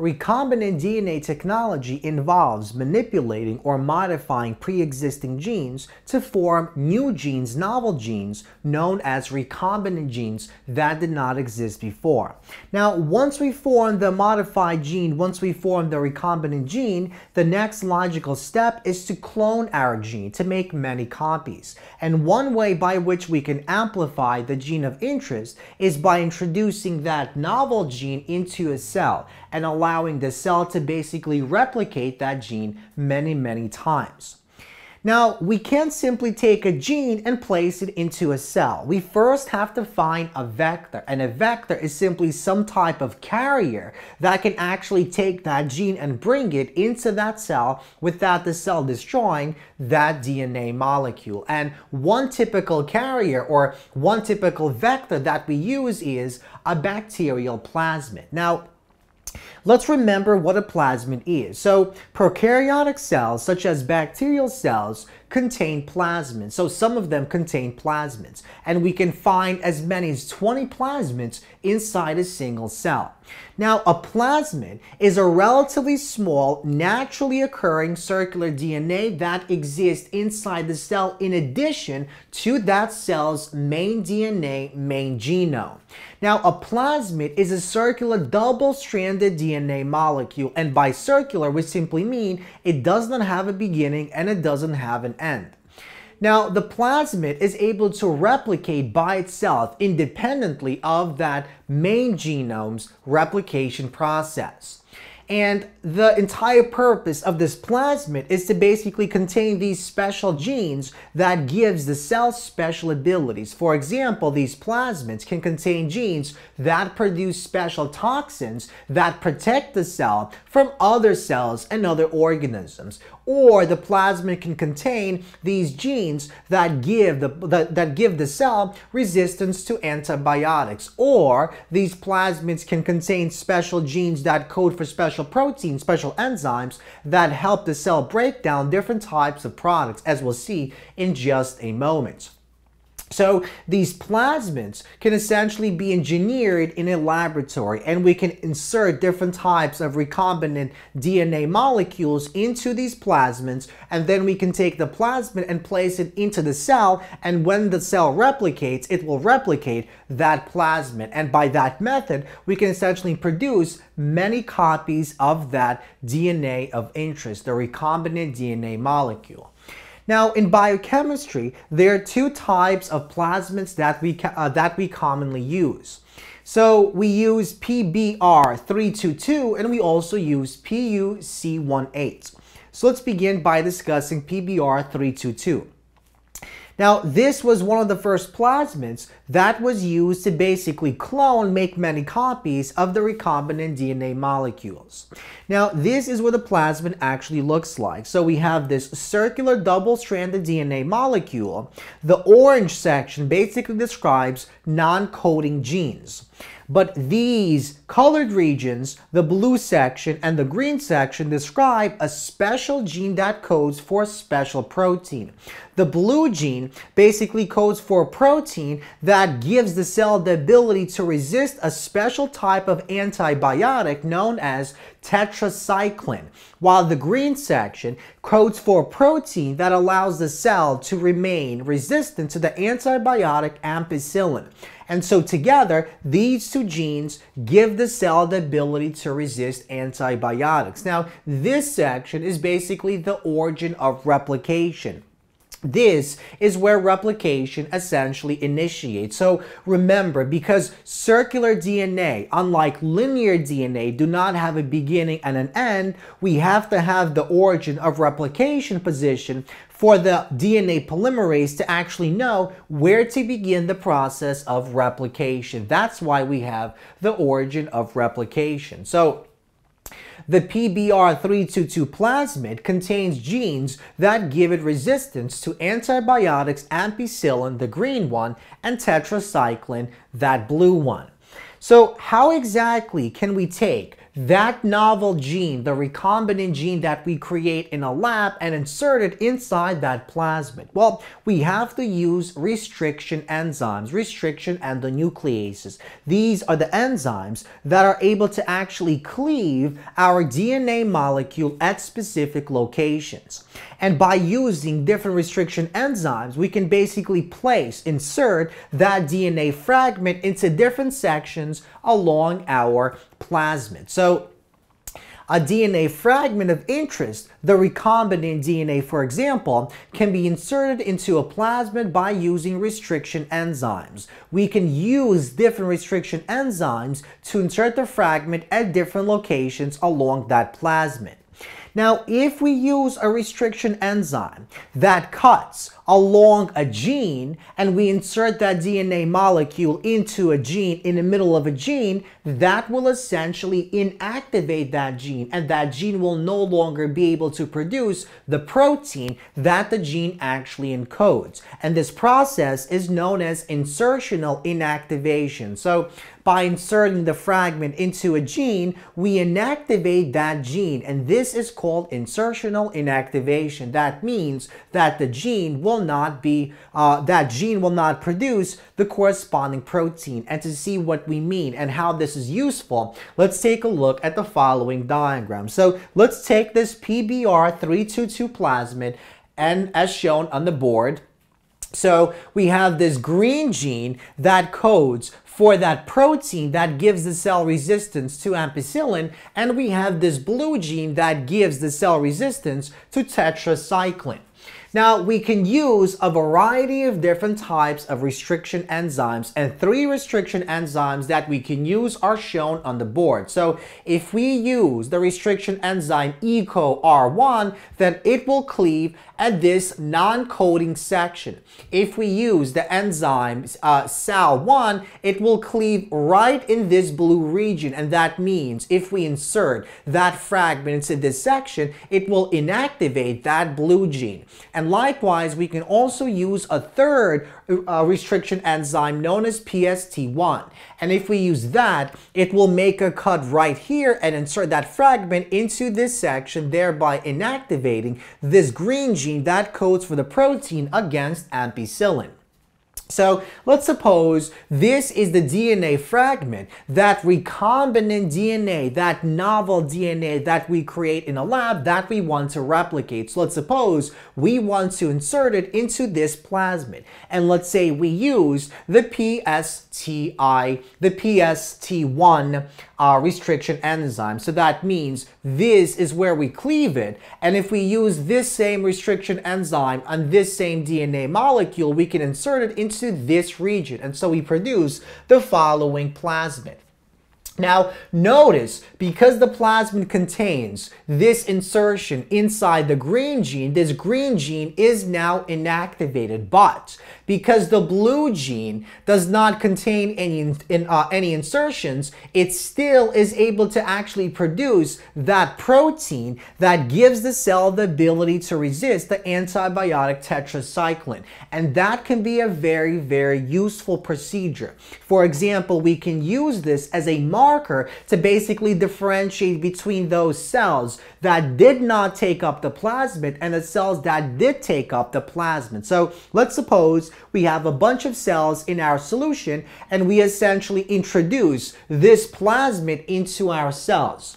Recombinant DNA technology involves manipulating or modifying pre-existing genes to form new genes, novel genes, known as recombinant genes that did not exist before. Now, once we form the modified gene, once we form the recombinant gene, the next logical step is to clone our gene to make many copies. And one way by which we can amplify the gene of interest is by introducing that novel gene into a cell and allow allowing the cell to basically replicate that gene many, many times. Now, we can't simply take a gene and place it into a cell. We first have to find a vector, and a vector is simply some type of carrier that can actually take that gene and bring it into that cell without the cell destroying that DNA molecule. And one typical carrier or one typical vector that we use is a bacterial plasmid. Now, Let's remember what a plasmid is. So prokaryotic cells, such as bacterial cells, contain plasmids. So some of them contain plasmids. And we can find as many as 20 plasmids inside a single cell. Now, a plasmid is a relatively small, naturally occurring circular DNA that exists inside the cell in addition to that cell's main DNA, main genome. Now, a plasmid is a circular double-stranded DNA DNA molecule. And by circular, we simply mean it does not have a beginning and it doesn't have an end. Now, the plasmid is able to replicate by itself independently of that main genome's replication process. And the entire purpose of this plasmid is to basically contain these special genes that gives the cell special abilities. For example, these plasmids can contain genes that produce special toxins that protect the cell from other cells and other organisms or the plasmid can contain these genes that give the that, that give the cell resistance to antibiotics or these plasmids can contain special genes that code for special proteins special enzymes that help the cell break down different types of products as we'll see in just a moment so these plasmids can essentially be engineered in a laboratory and we can insert different types of recombinant DNA molecules into these plasmids and then we can take the plasmid and place it into the cell and when the cell replicates, it will replicate that plasmid. And by that method, we can essentially produce many copies of that DNA of interest, the recombinant DNA molecule. Now, in biochemistry, there are two types of plasmids that we, uh, that we commonly use. So we use PBr322 and we also use PuC18. So let's begin by discussing PBr322. Now, this was one of the first plasmids that was used to basically clone, make many copies of the recombinant DNA molecules. Now, this is what a plasmid actually looks like. So we have this circular double-stranded DNA molecule. The orange section basically describes non-coding genes. But these colored regions, the blue section and the green section, describe a special gene that codes for a special protein. The blue gene basically codes for a protein that gives the cell the ability to resist a special type of antibiotic known as tetracycline, while the green section codes for a protein that allows the cell to remain resistant to the antibiotic ampicillin. And so together, these two genes give the cell the ability to resist antibiotics. Now, this section is basically the origin of replication. This is where replication essentially initiates. So remember, because circular DNA, unlike linear DNA, do not have a beginning and an end, we have to have the origin of replication position for the DNA polymerase to actually know where to begin the process of replication. That's why we have the origin of replication. So the PBR322 plasmid contains genes that give it resistance to antibiotics ampicillin, the green one, and tetracycline, that blue one. So how exactly can we take that novel gene, the recombinant gene that we create in a lab and insert it inside that plasmid? Well, we have to use restriction enzymes, restriction and the nucleases. These are the enzymes that are able to actually cleave our DNA molecule at specific locations. And by using different restriction enzymes, we can basically place, insert that DNA fragment into different sections along our plasmid. So a DNA fragment of interest, the recombinant DNA, for example, can be inserted into a plasmid by using restriction enzymes. We can use different restriction enzymes to insert the fragment at different locations along that plasmid. Now, if we use a restriction enzyme that cuts along a gene and we insert that DNA molecule into a gene in the middle of a gene, that will essentially inactivate that gene and that gene will no longer be able to produce the protein that the gene actually encodes. And this process is known as insertional inactivation. So by inserting the fragment into a gene, we inactivate that gene and this is called insertional inactivation. That means that the gene will not be, uh, that gene will not produce the corresponding protein. And to see what we mean and how this is useful, let's take a look at the following diagram. So let's take this PBR322 plasmid and as shown on the board, so we have this green gene that codes for that protein that gives the cell resistance to ampicillin, and we have this blue gene that gives the cell resistance to tetracycline. Now, we can use a variety of different types of restriction enzymes and three restriction enzymes that we can use are shown on the board. So if we use the restriction enzyme ECOR1, then it will cleave at this non-coding section. If we use the enzyme uh, SAL1, it will cleave right in this blue region. And that means if we insert that fragment into this section, it will inactivate that blue gene. And and likewise, we can also use a third uh, restriction enzyme known as PST1. And if we use that, it will make a cut right here and insert that fragment into this section, thereby inactivating this green gene that codes for the protein against ampicillin. So let's suppose this is the DNA fragment, that recombinant DNA, that novel DNA that we create in a lab that we want to replicate. So let's suppose we want to insert it into this plasmid. And let's say we use the PSTI, the PST1 restriction enzyme. So that means this is where we cleave it. And if we use this same restriction enzyme on this same DNA molecule, we can insert it into this region. And so we produce the following plasmid. Now, notice, because the plasmid contains this insertion inside the green gene, this green gene is now inactivated, but because the blue gene does not contain any, in, uh, any insertions, it still is able to actually produce that protein that gives the cell the ability to resist the antibiotic tetracycline. And that can be a very, very useful procedure. For example, we can use this as a marker to basically differentiate between those cells that did not take up the plasmid and the cells that did take up the plasmid. So let's suppose we have a bunch of cells in our solution and we essentially introduce this plasmid into our cells.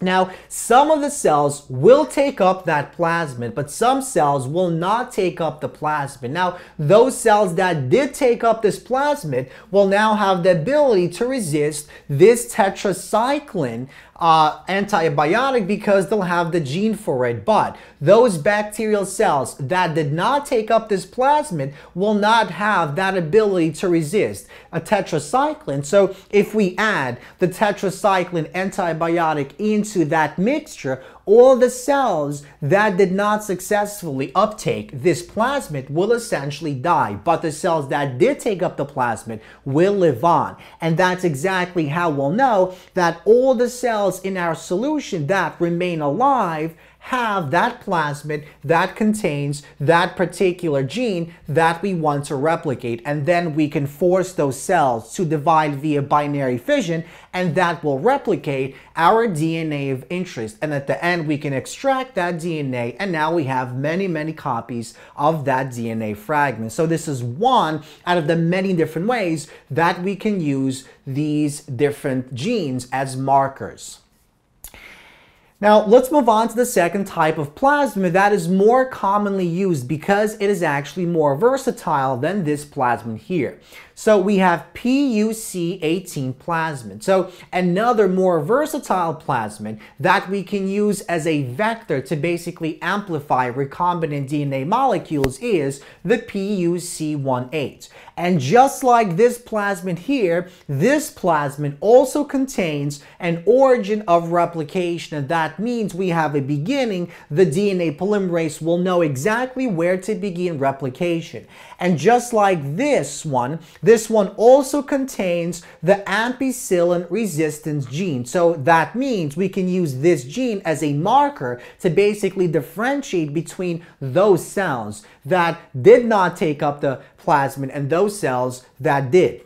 Now, some of the cells will take up that plasmid, but some cells will not take up the plasmid. Now, those cells that did take up this plasmid will now have the ability to resist this tetracycline uh, antibiotic because they'll have the gene for it. But those bacterial cells that did not take up this plasmid will not have that ability to resist a tetracycline. So if we add the tetracycline antibiotic into that mixture, all the cells that did not successfully uptake this plasmid will essentially die, but the cells that did take up the plasmid will live on. And that's exactly how we'll know that all the cells in our solution that remain alive have that plasmid that contains that particular gene that we want to replicate. And then we can force those cells to divide via binary fission, and that will replicate our DNA of interest. And at the end, we can extract that DNA, and now we have many, many copies of that DNA fragment. So this is one out of the many different ways that we can use these different genes as markers. Now let's move on to the second type of plasma that is more commonly used because it is actually more versatile than this plasmid here. So we have PUC18 plasmid. So another more versatile plasmid that we can use as a vector to basically amplify recombinant DNA molecules is the PUC18. And just like this plasmid here, this plasmid also contains an origin of replication. And that means we have a beginning. The DNA polymerase will know exactly where to begin replication. And just like this one, this one also contains the ampicillin resistance gene. So that means we can use this gene as a marker to basically differentiate between those cells that did not take up the plasmid and those cells that did.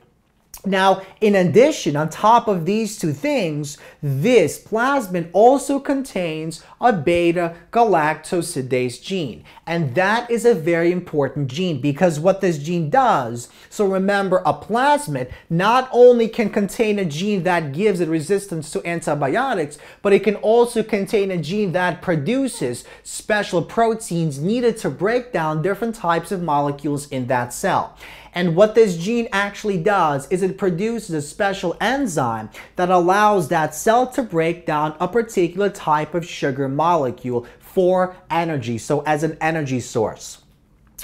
Now, in addition, on top of these two things, this plasmid also contains a beta galactosidase gene. And that is a very important gene because what this gene does, so remember a plasmid not only can contain a gene that gives it resistance to antibiotics, but it can also contain a gene that produces special proteins needed to break down different types of molecules in that cell. And what this gene actually does is it produces a special enzyme that allows that cell to break down a particular type of sugar molecule for energy, so as an energy source.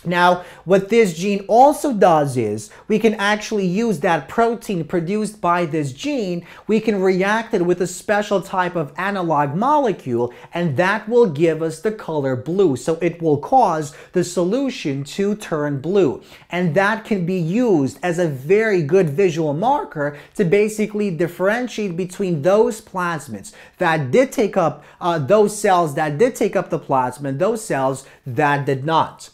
Now, what this gene also does is we can actually use that protein produced by this gene, we can react it with a special type of analog molecule, and that will give us the color blue. So it will cause the solution to turn blue. And that can be used as a very good visual marker to basically differentiate between those plasmids that did take up, uh, those cells that did take up the plasmid, those cells that did not.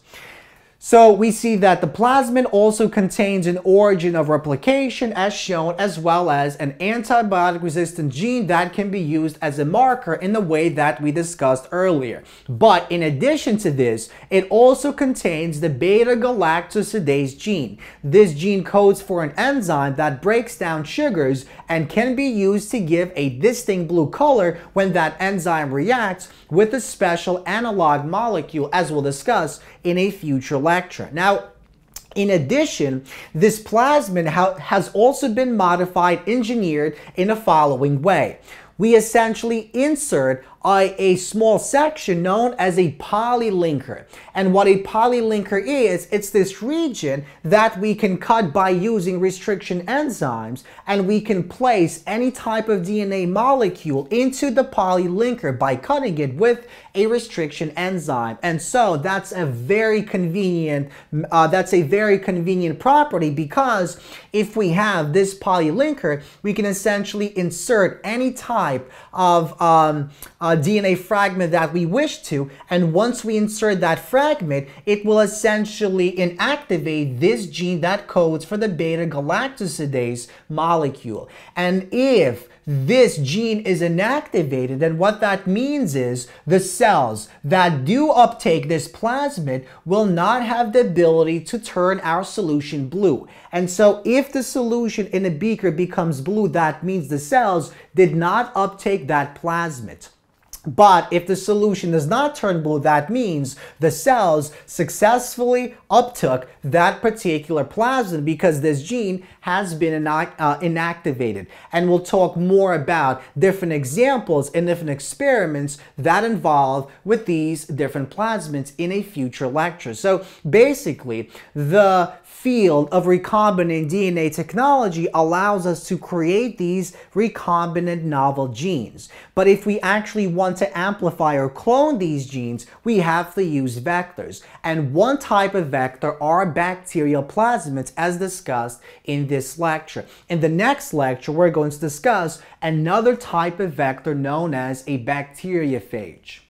So we see that the plasmid also contains an origin of replication as shown as well as an antibiotic resistant gene that can be used as a marker in the way that we discussed earlier. But in addition to this, it also contains the beta galactosidase gene. This gene codes for an enzyme that breaks down sugars and can be used to give a distinct blue color when that enzyme reacts with a special analog molecule as we'll discuss in a future lecture. Electra. Now, in addition, this plasmid ha has also been modified, engineered in the following way we essentially insert a, a small section known as a polylinker. And what a polylinker is, it's this region that we can cut by using restriction enzymes, and we can place any type of DNA molecule into the polylinker by cutting it with a restriction enzyme. And so that's a very convenient, uh, that's a very convenient property because if we have this polylinker, we can essentially insert any type type of um, DNA fragment that we wish to. And once we insert that fragment, it will essentially inactivate this gene that codes for the beta galactosidase molecule. And if this gene is inactivated. And what that means is the cells that do uptake this plasmid will not have the ability to turn our solution blue. And so if the solution in a beaker becomes blue, that means the cells did not uptake that plasmid. But if the solution does not turn blue, that means the cells successfully uptook that particular plasmid because this gene has been uh, inactivated. And we'll talk more about different examples and different experiments that involve with these different plasmids in a future lecture. So basically, the field of recombinant DNA technology allows us to create these recombinant novel genes. But if we actually want to amplify or clone these genes, we have to use vectors. And one type of vector are bacterial plasmids as discussed in this lecture. In the next lecture, we're going to discuss another type of vector known as a bacteriophage.